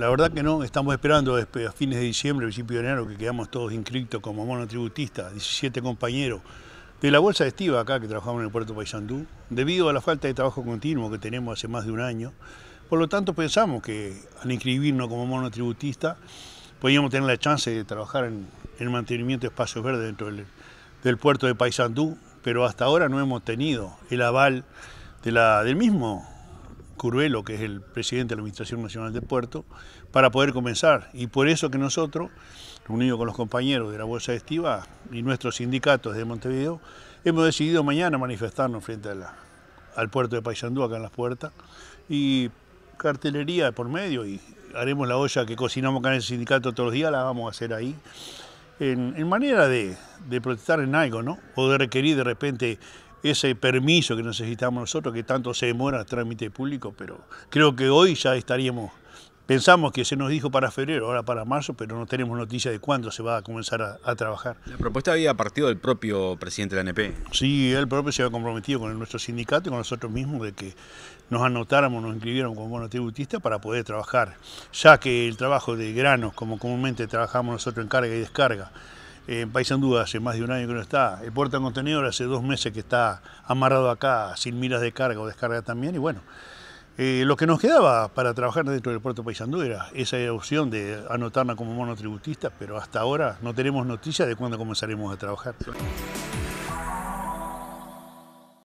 La verdad que no, estamos esperando a fines de diciembre, principio de enero, que quedamos todos inscritos como monotributistas, 17 compañeros de la Bolsa de Estiva acá que trabajamos en el puerto Paysandú, debido a la falta de trabajo continuo que tenemos hace más de un año. Por lo tanto, pensamos que al inscribirnos como monotributistas, podíamos tener la chance de trabajar en el mantenimiento de espacios verdes dentro del, puerto de Paysandú, pero hasta ahora no hemos tenido el aval del mismo Curuelo, que es el presidente de la Administración Nacional de Puerto, para poder comenzar. Y por eso que nosotros, unidos con los compañeros de la Bolsa de Estiva y nuestros sindicatos de Montevideo, hemos decidido mañana manifestarnos frente a al puerto de Paysandú, acá en las puertas, y cartelería por medio, y haremos la olla que cocinamos acá en el sindicato todos los días, la vamos a hacer ahí. En, manera de, de protestar en algo, ¿no? O de requerir de repente ese permiso que necesitamos nosotros, que tanto se demora el trámite público, pero creo que hoy ya estaríamos, pensamos que se nos dijo para febrero, ahora para marzo, pero no tenemos noticia de cuándo se va a comenzar a, trabajar. La propuesta había partido del propio presidente de la ANP. Sí, él propio se había comprometido con nuestro sindicato y con nosotros mismos de que nos anotáramos, nos inscribieron como monotributistas para poder trabajar, ya que el trabajo de granos, como comúnmente trabajamos nosotros en carga y descarga, eh, en Paysandú hace más de un año que no está. El puerto de contenedor hace dos meses que está amarrado acá, sin miras de carga o descarga también. Y bueno, eh, lo que nos quedaba para trabajar dentro del puerto Paysandú era esa opción de anotarla como monotributista, pero hasta ahora no tenemos noticias de cuándo comenzaremos a trabajar.